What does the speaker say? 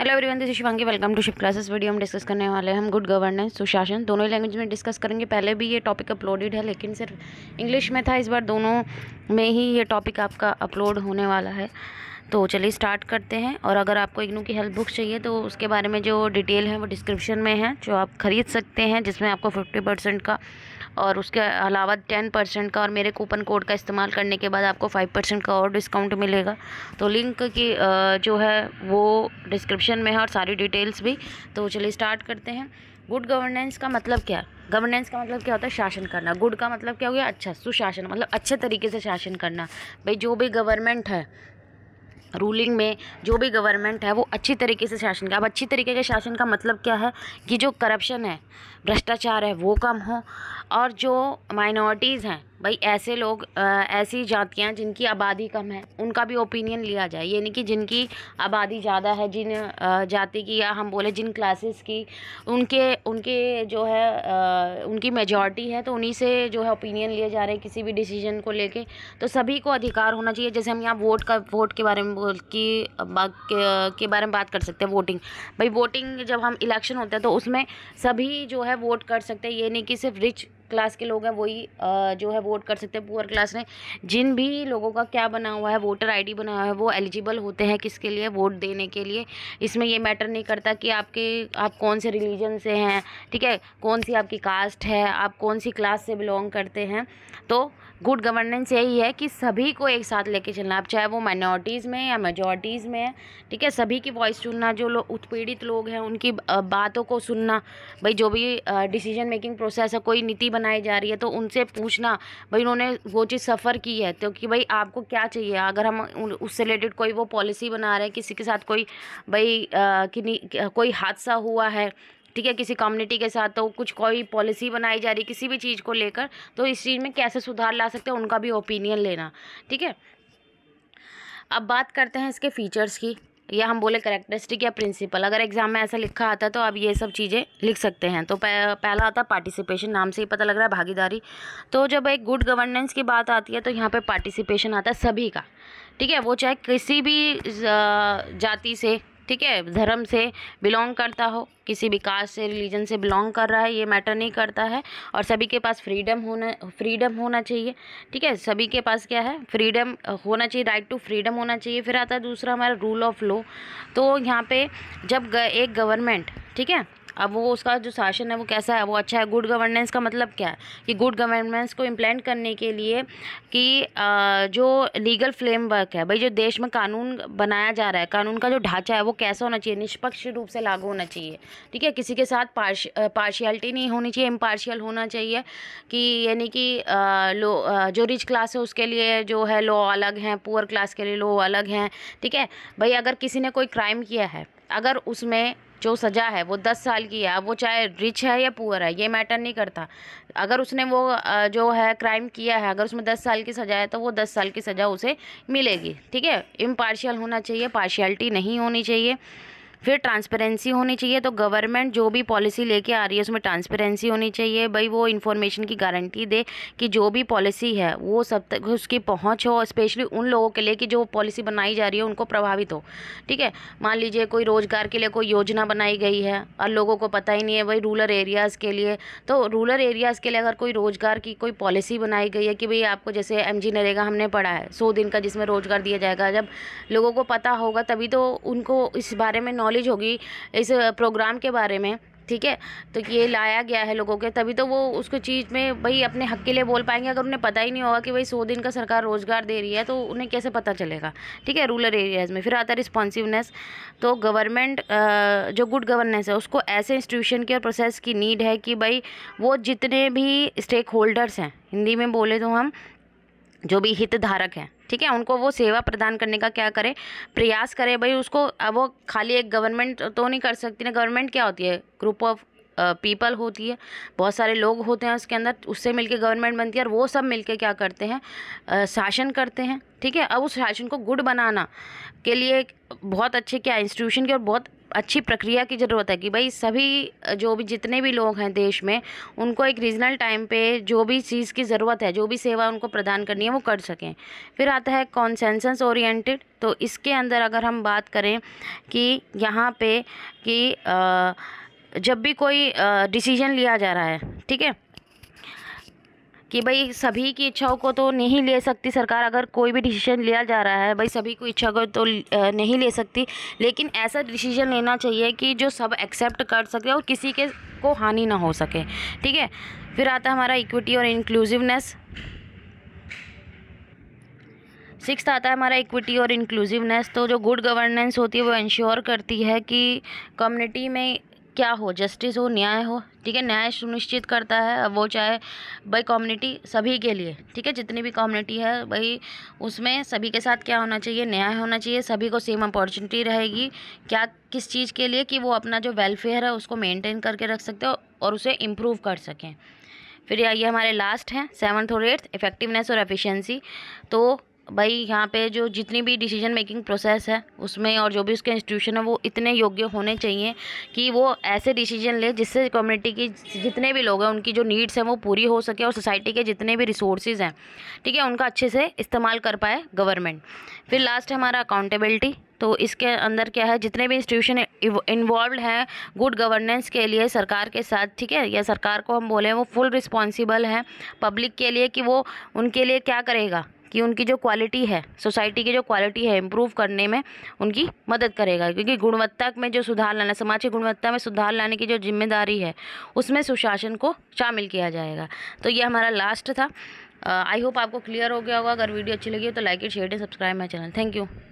hello everyone this Shivangi welcome to ship classes video हम discuss करने वाले हैं हम गुड गवर्नेंस सुशासन दोनों ही लैंग्वेज में डिस्कस करेंगे पहले भी ये टॉपिक अपलोडेड है लेकिन सिर्फ इंग्लिश में था इस बार दोनों में ही ये टॉपिक आपका अपलोड होने वाला है तो चलिए स्टार्ट करते हैं और अगर आपको इग्नू की हेल्प बुक्स चाहिए तो उसके बारे में जो डिटेल है वो डिस्क्रिप्शन में है जो आप ख़रीद सकते हैं जिसमें आपको फिफ्टी परसेंट का और उसके अलावा टेन परसेंट का और मेरे कूपन कोड का इस्तेमाल करने के बाद आपको फाइव परसेंट का और डिस्काउंट मिलेगा तो लिंक की जो है वो डिस्क्रिप्शन में है और सारी डिटेल्स भी तो चलिए स्टार्ट करते हैं गुड गवर्नेंस का मतलब क्या गवर्नेंस का मतलब क्या होता है शासन करना गुड का मतलब क्या हो गया अच्छा सुशासन मतलब अच्छे तरीके से शासन करना भाई जो भी गवर्नमेंट है रूलिंग में जो भी गवर्नमेंट है वो अच्छी तरीके से शासन का अब अच्छी तरीके के शासन का मतलब क्या है कि जो करप्शन है भ्रष्टाचार है वो कम हो और जो माइनॉरिटीज़ हैं भाई ऐसे लोग ऐसी जातियाँ जिनकी आबादी कम है उनका भी ओपिनियन लिया जाए यानी कि जिनकी आबादी ज़्यादा है जिन जाति की या हम बोले जिन क्लासेस की उनके उनके जो है उनकी मेजॉरिटी है तो उन्हीं से जो है ओपिनियन लिए जा रहे हैं किसी भी डिसीजन को लेके तो सभी को अधिकार होना चाहिए जैसे हम यहाँ वोट का वोट के बारे में बोल की के बारे में बात कर सकते हैं वोटिंग भाई वोटिंग जब हम इलेक्शन होते हैं तो उसमें सभी जो है वोट कर सकते हैं ये नहीं कि सिर्फ रिच क्लास के लोग हैं वही जो है वोट कर सकते हैं पुअर क्लास में जिन भी लोगों का क्या बना हुआ है वोटर आईडी बना हुआ है वो एलिजिबल होते हैं किसके लिए वोट देने के लिए इसमें ये मैटर नहीं करता कि आपके आप कौन से रिलीजन से हैं ठीक है कौन सी आपकी कास्ट है आप कौन सी क्लास से बिलोंग करते हैं तो गुड गवर्नेंस यही है कि सभी को एक साथ लेके चलना आप चाहे वो माइनॉरिटीज़ में या मेजॉरिटीज़ में है ठीक है सभी की वॉइस सुनना जो लोग उत्पीड़ित लोग हैं उनकी बातों को सुनना भाई जो भी डिसीजन मेकिंग प्रोसेस है कोई नीति बनाई जा रही है तो उनसे पूछना भाई उन्होंने वो चीज़ सफ़र की है तो कि भाई आपको क्या चाहिए अगर हम उससे रिलेटेड कोई वो पॉलिसी बना रहे हैं किसी के साथ कोई भाई कोई हादसा हुआ है ठीक है किसी कम्युनिटी के साथ तो कुछ कोई पॉलिसी बनाई जा रही किसी भी चीज़ को लेकर तो इस चीज़ में कैसे सुधार ला सकते हैं उनका भी ओपिनियन लेना ठीक है अब बात करते हैं इसके फीचर्स की या हम बोले करेक्टरिस्टिक या प्रिंसिपल अगर एग्जाम में ऐसा लिखा आता है तो आप ये सब चीज़ें लिख सकते हैं तो पहला आता है पार्टिसिपेशन नाम से ही पता लग रहा है भागीदारी तो जब एक गुड गवर्नेंस की बात आती है तो यहाँ पे पार्टिसिपेशन आता है सभी का ठीक है वो चाहे किसी भी जाति से ठीक है धर्म से बिलोंग करता हो किसी भी कास्ट से रिलीजन से बिलोंग कर रहा है ये मैटर नहीं करता है और सभी के पास फ्रीडम होना फ्रीडम होना चाहिए ठीक है सभी के पास क्या है फ्रीडम होना चाहिए राइट टू फ्रीडम होना चाहिए फिर आता है दूसरा हमारा रूल ऑफ लॉ तो यहाँ पे जब एक गवर्नमेंट ठीक है अब वो उसका जो शासन है वो कैसा है वो अच्छा है गुड गवर्नेंस का मतलब क्या है कि गुड गवर्नेंस को इम्प्लेंट करने के लिए कि जो लीगल फ्रेमवर्क है भाई जो देश में कानून बनाया जा रहा है कानून का जो ढांचा है वो कैसा होना चाहिए निष्पक्ष रूप से लागू होना चाहिए ठीक है किसी के साथ पार्श पार्शियलिटी नहीं होनी चाहिए इम्पार्शियल होना चाहिए कि यानी कि लो जो रिच क्लास है उसके लिए जो है लो अलग हैं पुअर क्लास के लिए लो अलग हैं ठीक है भाई अगर किसी ने कोई क्राइम किया है अगर उसमें जो सज़ा है वो दस साल की है अब वो चाहे रिच है या पुअर है ये मैटर नहीं करता अगर उसने वो जो है क्राइम किया है अगर उसमें दस साल की सज़ा है तो वो दस साल की सज़ा उसे मिलेगी ठीक है इम्पार्शियल होना चाहिए पार्शियलिटी नहीं होनी चाहिए फिर ट्रांसपेरेंसी होनी चाहिए तो गवर्नमेंट जो भी पॉलिसी लेके आ रही है उसमें ट्रांसपेरेंसी होनी चाहिए भाई वो इन्फॉर्मेशन की गारंटी दे कि जो भी पॉलिसी है वो सब तक उसकी पहुँच हो स्पेशली उन लोगों के लिए कि जो पॉलिसी बनाई जा रही है उनको प्रभावित हो ठीक है मान लीजिए कोई रोज़गार के लिए कोई योजना बनाई गई है और लोगों को पता ही नहीं है भाई रूरल एरियाज़ के लिए तो रूरल एरियाज़ के लिए अगर कोई रोज़गार की कोई पॉलिसी बनाई गई है कि भाई आपको जैसे एम जी नरेगा हमने पढ़ा है सौ दिन का जिसमें रोज़गार दिया जाएगा जब लोगों को पता होगा तभी तो उनको इस बारे में नॉलेज नॉलेज होगी इस प्रोग्राम के बारे में ठीक है तो ये लाया गया है लोगों के तभी तो वो उसको चीज़ में भाई अपने हक के लिए बोल पाएंगे अगर उन्हें पता ही नहीं होगा कि भाई सौ दिन का सरकार रोज़गार दे रही है तो उन्हें कैसे पता चलेगा ठीक है रूरल एरियाज़ में फिर आता है रिस्पॉन्सिवनेस तो गवर्नमेंट जो गुड गवर्नेंस है उसको ऐसे इंस्टीट्यूशन के और प्रोसेस की नीड है कि भाई वो जितने भी स्टेक होल्डर्स हैं हिंदी में बोले तो हम जो भी हितधारक हैं ठीक है उनको वो सेवा प्रदान करने का क्या करें प्रयास करें भाई उसको वो खाली एक गवर्नमेंट तो नहीं कर सकती ना गवर्नमेंट क्या होती है ग्रुप ऑफ पीपल होती है बहुत सारे लोग होते हैं उसके अंदर उससे मिलके गवर्नमेंट बनती है और वो सब मिलके क्या करते हैं शासन करते हैं ठीक है अब उस शासन को गुड बनाना के लिए बहुत अच्छे क्या इंस्टीट्यूशन के और बहुत अच्छी प्रक्रिया की ज़रूरत है कि भाई सभी जो भी जितने भी लोग हैं देश में उनको एक रीजनल टाइम पे जो भी चीज़ की ज़रूरत है जो भी सेवा उनको प्रदान करनी है वो कर सकें फिर आता है कॉन्सेंसस ओरिएंटेड तो इसके अंदर अगर हम बात करें कि यहाँ पे कि जब भी कोई डिसीजन लिया जा रहा है ठीक है कि भाई सभी की इच्छाओं को तो नहीं ले सकती सरकार अगर कोई भी डिसीजन लिया जा रहा है भाई सभी को इच्छा को तो नहीं ले सकती लेकिन ऐसा डिसीजन लेना चाहिए कि जो सब एक्सेप्ट कर सके और किसी के को हानि ना हो सके ठीक है फिर आता है हमारा इक्विटी और इंक्लूसिवनेस सिक्स आता है हमारा इक्विटी और इंक्लूसिवनेस तो जो गुड गवर्नेंस होती है वो इंश्योर करती है कि कम्युनिटी में क्या हो जस्टिस हो न्याय हो ठीक है न्याय सुनिश्चित करता है वो चाहे भाई कम्युनिटी सभी के लिए ठीक है जितनी भी कम्युनिटी है भाई उसमें सभी के साथ क्या होना चाहिए न्याय होना चाहिए सभी को सेम अपॉर्चुनिटी रहेगी क्या किस चीज़ के लिए कि वो अपना जो वेलफेयर है उसको मेनटेन करके रख सकते हो और उसे इम्प्रूव कर सकें फिर ये हमारे लास्ट हैं सेवन्थ और एट्थ इफेक्टिवनेस और एफिशिएंसी तो भाई यहाँ पे जो जितनी भी डिसीजन मेकिंग प्रोसेस है उसमें और जो भी उसके इंस्टीट्यूशन है वो इतने योग्य होने चाहिए कि वो ऐसे डिसीजन ले जिससे कम्युनिटी की जितने भी लोग हैं उनकी जो नीड्स हैं वो पूरी हो सके और सोसाइटी के जितने भी रिसोर्सेज हैं ठीक है उनका अच्छे से इस्तेमाल कर पाए गवर्नमेंट फिर लास्ट है हमारा अकाउंटेबिलिटी तो इसके अंदर क्या है जितने भी इंस्टीट्यूशन इन्वॉल्व हैं गुड गवर्नेंस के लिए सरकार के साथ ठीक है या सरकार को हम बोलें वो फुल रिस्पॉन्सिबल हैं पब्लिक के लिए कि वो उनके लिए क्या करेगा कि उनकी जो क्वालिटी है सोसाइटी की जो क्वालिटी है इम्प्रूव करने में उनकी मदद करेगा क्योंकि गुणवत्ता में जो सुधार लाना समाज की गुणवत्ता में सुधार लाने की जो जिम्मेदारी है उसमें सुशासन को शामिल किया जाएगा तो ये हमारा लास्ट था आई होप आपको क्लियर हो गया होगा अगर वीडियो अच्छी लगी हो तो like it share and subscribe my channel thank you